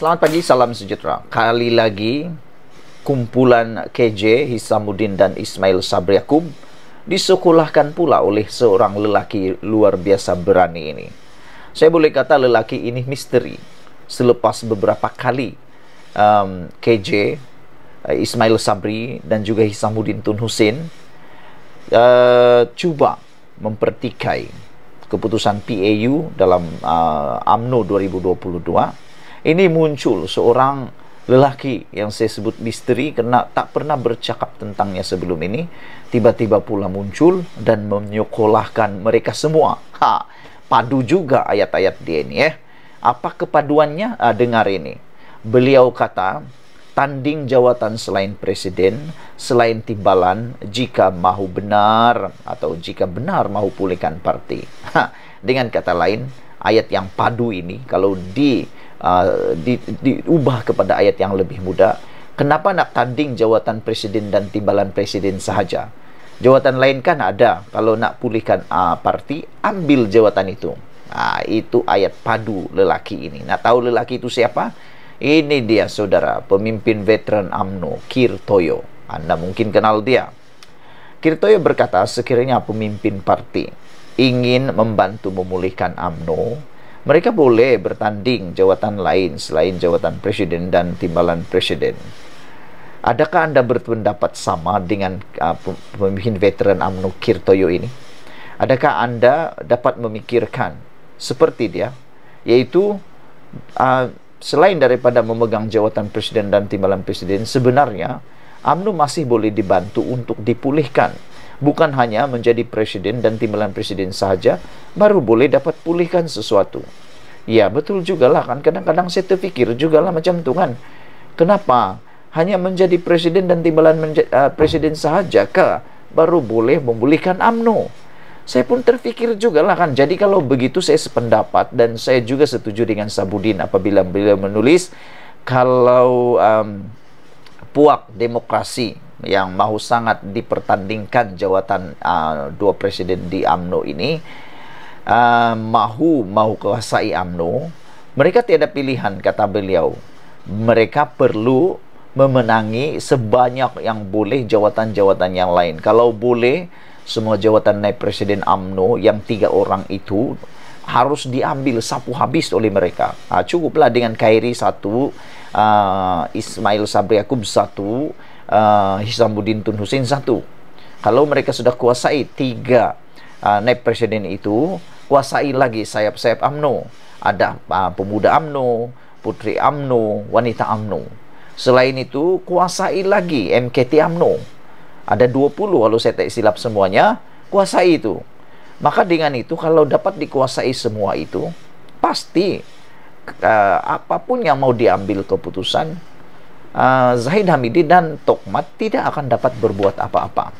selamat pagi, salam sejahtera. Kali lagi, kumpulan KJ Hisamuddin dan Ismail Sabri Yaakub disekolahkan pula oleh seorang lelaki luar biasa berani ini. Saya boleh kata lelaki ini misteri. Selepas beberapa kali um, KJ, uh, Ismail Sabri dan juga Hisamuddin Tun Husin uh, cuba mempertikai keputusan PAU dalam uh, AMNO 2022 ini muncul seorang lelaki yang saya sebut misteri kerana tak pernah bercakap tentangnya sebelum ini tiba-tiba pula muncul dan menyokolahkan mereka semua ha, padu juga ayat-ayat dia ini eh. apa kepaduannya ha, dengar ini beliau kata tanding jawatan selain presiden selain timbalan jika mahu benar atau jika benar mahu pulihkan parti ha, dengan kata lain ayat yang padu ini kalau di Uh, di, diubah kepada ayat yang lebih muda kenapa nak tanding jawatan presiden dan timbalan presiden sahaja jawatan lain kan ada kalau nak pulihkan uh, parti ambil jawatan itu uh, itu ayat padu lelaki ini nak tahu lelaki itu siapa ini dia saudara pemimpin veteran AMNO Kirtoyo anda mungkin kenal dia Kirtoyo berkata sekiranya pemimpin parti ingin membantu memulihkan AMNO mereka boleh bertanding jawatan lain selain jawatan presiden dan timbalan presiden. Adakah anda berpendapat sama dengan uh, pemimpin veteran Amnu Kirtoyo ini? Adakah anda dapat memikirkan seperti dia, yaitu uh, ah, selain daripada memegang jawatan presiden dan timbalan presiden, sebenarnya Amnu masih boleh dibantu untuk dipulihkan bukan hanya menjadi presiden dan timbalan presiden saja baru boleh dapat pulihkan sesuatu. Ya betul juga lah kan kadang-kadang saya terfikir juga lah macam tu kan. Kenapa hanya menjadi presiden dan timbalan menja- uh, presiden saja ke baru boleh memulihkan AMNO? Saya pun terfikir juga lah kan. Jadi kalau begitu saya sependapat dan saya juga setuju dengan Sabudin apabila beliau menulis kalau um, puak demokrasi yang mahu sangat dipertandingkan jawatan uh, dua presiden di AMNO ini uh, mahu mahu kuasai AMNO mereka tiada pilihan kata beliau mereka perlu memenangi sebanyak yang boleh jawatan-jawatan yang lain kalau boleh semua jawatan naik presiden AMNO yang tiga orang itu harus diambil sapu habis oleh mereka uh, cukuplah dengan Kairi satu uh, Ismail Sabri Yaakob satu uh, ah, Hisamuddin Tun Hussein satu. Kalau mereka sudah kuasai tiga uh, naib presiden itu, kuasai lagi sayap-sayap AMNO. Ada uh, pemuda AMNO, putri AMNO, wanita AMNO. Selain itu, kuasai lagi MKT AMNO. Ada 20 kalau saya tak silap semuanya, kuasai itu. Maka dengan itu kalau dapat dikuasai semua itu, pasti uh, apapun yang mau diambil keputusan Ah, Zaid Hamidi dan Tokmat tidak akan dapat berbuat apa-apa.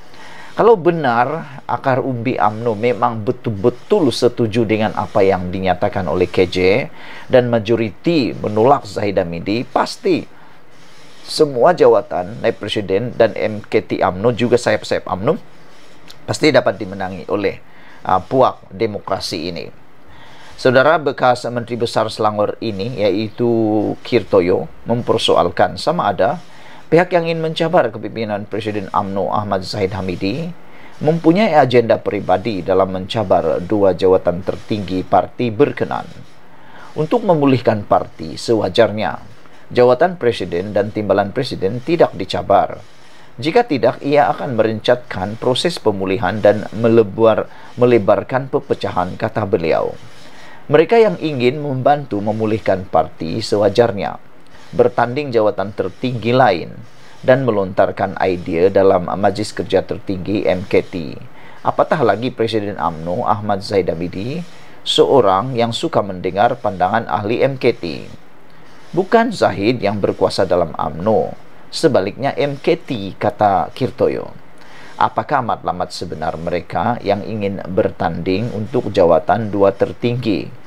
Kalau benar akar umbi AMNO memang betul-betul setuju dengan apa yang dinyatakan oleh KJ dan majoriti menolak Zaid Hamidi, pasti semua jawatan naib presiden dan MKT AMNO juga sayap-sayap AMNO pasti dapat dimenangi oleh uh, puak demokrasi ini. Saudara bekas Menteri Besar Selangor ini yaitu Kirtoyo mempersoalkan sama ada pihak yang ingin mencabar kepimpinan Presiden Amno Ahmad Zahid Hamidi mempunyai agenda peribadi dalam mencabar dua jawatan tertinggi parti berkenan. Untuk memulihkan parti sewajarnya, jawatan Presiden dan timbalan Presiden tidak dicabar. Jika tidak, ia akan merencatkan proses pemulihan dan melebar, melebarkan pepecahan kata beliau. Mereka yang ingin membantu memulihkan parti sewajarnya, bertanding jawatan tertinggi lain, dan melontarkan idea dalam Majlis Kerja Tertinggi MKT. Apatah lagi Presiden AMNO Ahmad Zaid Hamidi, seorang yang suka mendengar pandangan ahli MKT. Bukan Zahid yang berkuasa dalam AMNO, sebaliknya MKT, kata Kirtoyo. Apakah matlamat sebenar mereka yang ingin bertanding untuk jawatan dua tertinggi?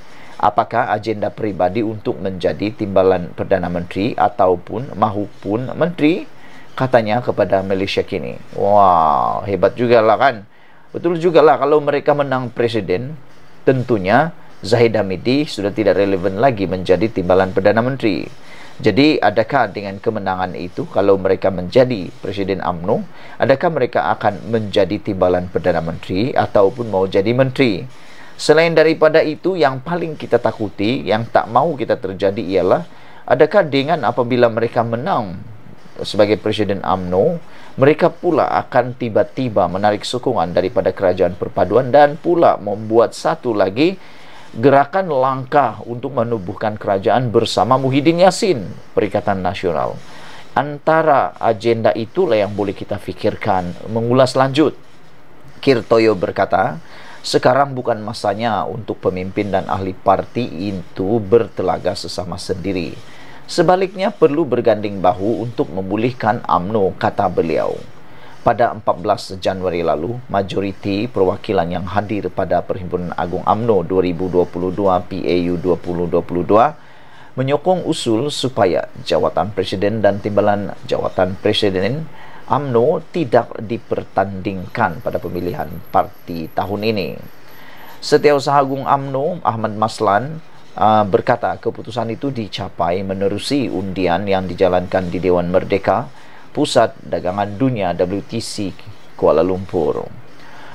apakah agenda peribadi untuk menjadi timbalan Perdana Menteri ataupun mahupun Menteri katanya kepada Malaysia kini wow hebat juga lah kan betul juga lah kalau mereka menang presiden tentunya Zahid Hamidi sudah tidak relevan lagi menjadi timbalan Perdana Menteri jadi adakah dengan kemenangan itu kalau mereka menjadi Presiden UMNO adakah mereka akan menjadi timbalan Perdana Menteri ataupun mau jadi Menteri Selain daripada itu yang paling kita takuti yang tak mau kita terjadi ialah adakah dengan apabila mereka menang sebagai presiden AMNO mereka pula akan tiba-tiba menarik sokongan daripada kerajaan perpaduan dan pula membuat satu lagi gerakan langkah untuk menubuhkan kerajaan bersama Muhyiddin Yassin Perikatan Nasional antara agenda itulah yang boleh kita fikirkan mengulas lanjut Kirtoyo berkata sekarang bukan masanya untuk pemimpin dan ahli parti itu bertelaga sesama sendiri. Sebaliknya perlu berganding bahu untuk memulihkan AMNO, kata beliau. Pada 14 Januari lalu, majoriti perwakilan yang hadir pada Perhimpunan Agung AMNO 2022 PAU 2022 menyokong usul supaya jawatan presiden dan timbalan jawatan presiden UMNO tidak dipertandingkan pada pemilihan parti tahun ini. Setiausaha Agung UMNO Ahmad Maslan uh, berkata keputusan itu dicapai menerusi undian yang dijalankan di Dewan Merdeka Pusat Dagangan Dunia WTC Kuala Lumpur.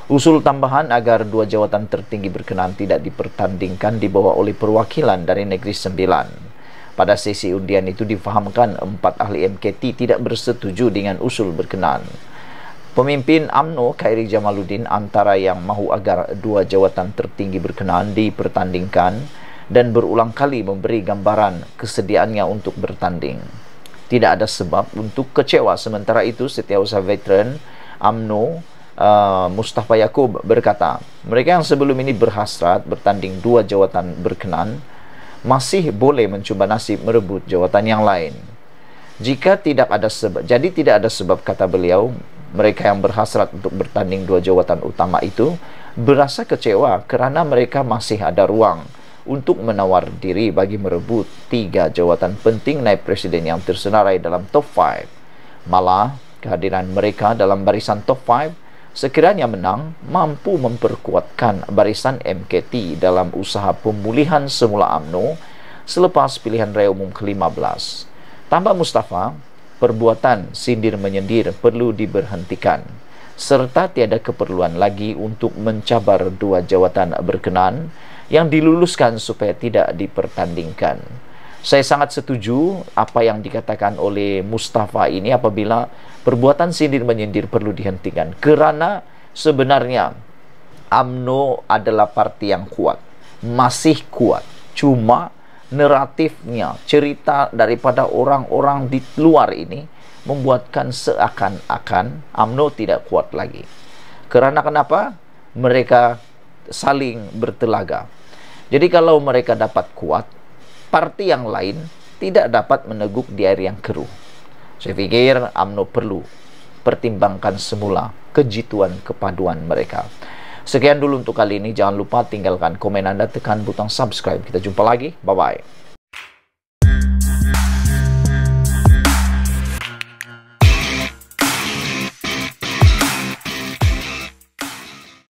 Usul tambahan agar dua jawatan tertinggi berkenaan tidak dipertandingkan dibawa oleh perwakilan dari Negeri Sembilan pada sesi undian itu difahamkan empat ahli MKT tidak bersetuju dengan usul berkenaan. Pemimpin AMNO Khairi Jamaluddin antara yang mahu agar dua jawatan tertinggi berkenaan dipertandingkan dan berulang kali memberi gambaran kesediaannya untuk bertanding. Tidak ada sebab untuk kecewa. Sementara itu, setiausaha veteran AMNO uh, Mustafa Yaakob berkata, mereka yang sebelum ini berhasrat bertanding dua jawatan berkenaan masih boleh mencuba nasib merebut jawatan yang lain. Jika tidak ada sebab, jadi tidak ada sebab kata beliau, mereka yang berhasrat untuk bertanding dua jawatan utama itu berasa kecewa kerana mereka masih ada ruang untuk menawar diri bagi merebut tiga jawatan penting naib presiden yang tersenarai dalam top 5. Malah, kehadiran mereka dalam barisan top 5 sekiranya menang mampu memperkuatkan barisan MKT dalam usaha pemulihan semula AMNO selepas pilihan raya umum ke-15. Tambah Mustafa, perbuatan sindir-menyendir perlu diberhentikan serta tiada keperluan lagi untuk mencabar dua jawatan berkenan yang diluluskan supaya tidak dipertandingkan. Saya sangat setuju apa yang dikatakan oleh Mustafa ini apabila perbuatan sindir menyindir perlu dihentikan kerana sebenarnya AMNO adalah parti yang kuat, masih kuat. Cuma naratifnya, cerita daripada orang-orang di luar ini membuatkan seakan-akan AMNO tidak kuat lagi. Kerana kenapa? Mereka saling bertelaga. Jadi kalau mereka dapat kuat, parti yang lain tidak dapat meneguk di air yang keruh. Saya pikir AMNO perlu pertimbangkan semula kejituan kepaduan mereka. Sekian dulu untuk kali ini. Jangan lupa tinggalkan komen Anda, tekan butang subscribe. Kita jumpa lagi. Bye-bye.